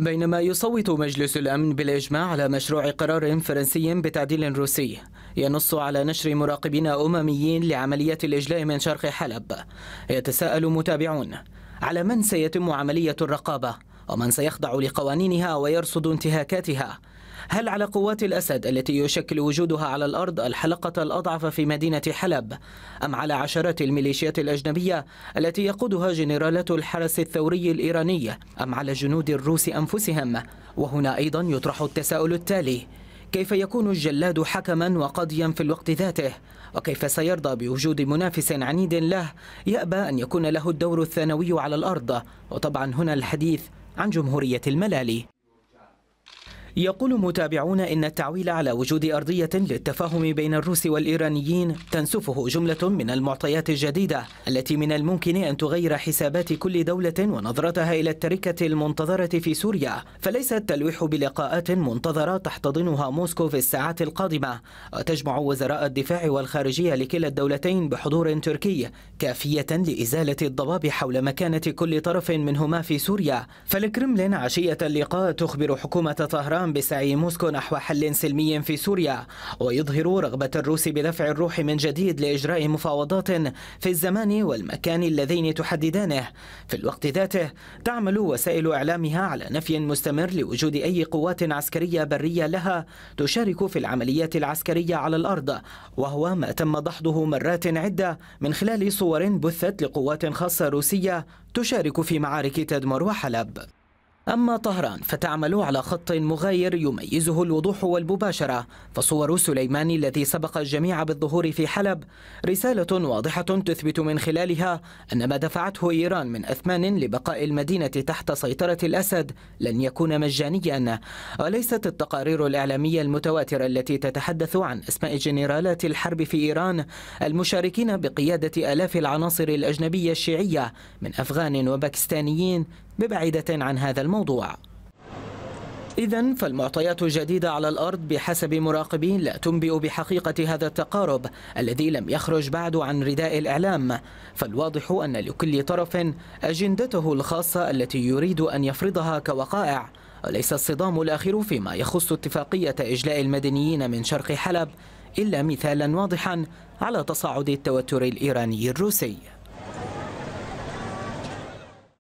بينما يصوت مجلس الأمن بالإجماع على مشروع قرار فرنسي بتعديل روسي ينص على نشر مراقبين أمميين لعملية الإجلاء من شرق حلب يتساءل متابعون على من سيتم عملية الرقابة ومن سيخضع لقوانينها ويرصد انتهاكاتها هل على قوات الأسد التي يشكل وجودها على الأرض الحلقة الأضعف في مدينة حلب أم على عشرات الميليشيات الأجنبية التي يقودها جنرالات الحرس الثوري الإيراني أم على جنود الروس أنفسهم وهنا أيضا يطرح التساؤل التالي كيف يكون الجلاد حكما وقاضيا في الوقت ذاته وكيف سيرضى بوجود منافس عنيد له يأبى أن يكون له الدور الثانوي على الأرض وطبعا هنا الحديث عن جمهورية الملالي يقول متابعون إن التعويل على وجود أرضية للتفاهم بين الروس والإيرانيين تنسفه جملة من المعطيات الجديدة التي من الممكن أن تغير حسابات كل دولة ونظرتها إلى التركة المنتظرة في سوريا فليس التلويح بلقاءات منتظرة تحتضنها موسكو في الساعات القادمة وتجمع وزراء الدفاع والخارجية لكلا الدولتين بحضور تركي كافية لإزالة الضباب حول مكانة كل طرف منهما في سوريا فالكرملين عشية اللقاء تخبر حكومة طهران الطيران بسعي موسكو نحو حل سلمي في سوريا ويظهر رغبة الروس بدفع الروح من جديد لإجراء مفاوضات في الزمان والمكان اللذين تحددانه في الوقت ذاته تعمل وسائل إعلامها على نفي مستمر لوجود أي قوات عسكرية برية لها تشارك في العمليات العسكرية على الأرض وهو ما تم دحضه مرات عدة من خلال صور بثت لقوات خاصة روسية تشارك في معارك تدمر وحلب أما طهران فتعمل على خط مغاير يميزه الوضوح والمباشرة فصور سليماني الذي سبق الجميع بالظهور في حلب رسالة واضحة تثبت من خلالها أن ما دفعته إيران من أثمان لبقاء المدينة تحت سيطرة الأسد لن يكون مجانيا وليست التقارير الإعلامية المتواترة التي تتحدث عن أسماء جنرالات الحرب في إيران المشاركين بقيادة آلاف العناصر الأجنبية الشيعية من أفغان وباكستانيين ببعيدة عن هذا الموضوع إذا فالمعطيات الجديدة على الأرض بحسب مراقبين لا تنبئ بحقيقة هذا التقارب الذي لم يخرج بعد عن رداء الإعلام فالواضح أن لكل طرف أجندته الخاصة التي يريد أن يفرضها كوقائع وليس الصدام الأخير فيما يخص اتفاقية إجلاء المدنيين من شرق حلب إلا مثالا واضحا على تصاعد التوتر الإيراني الروسي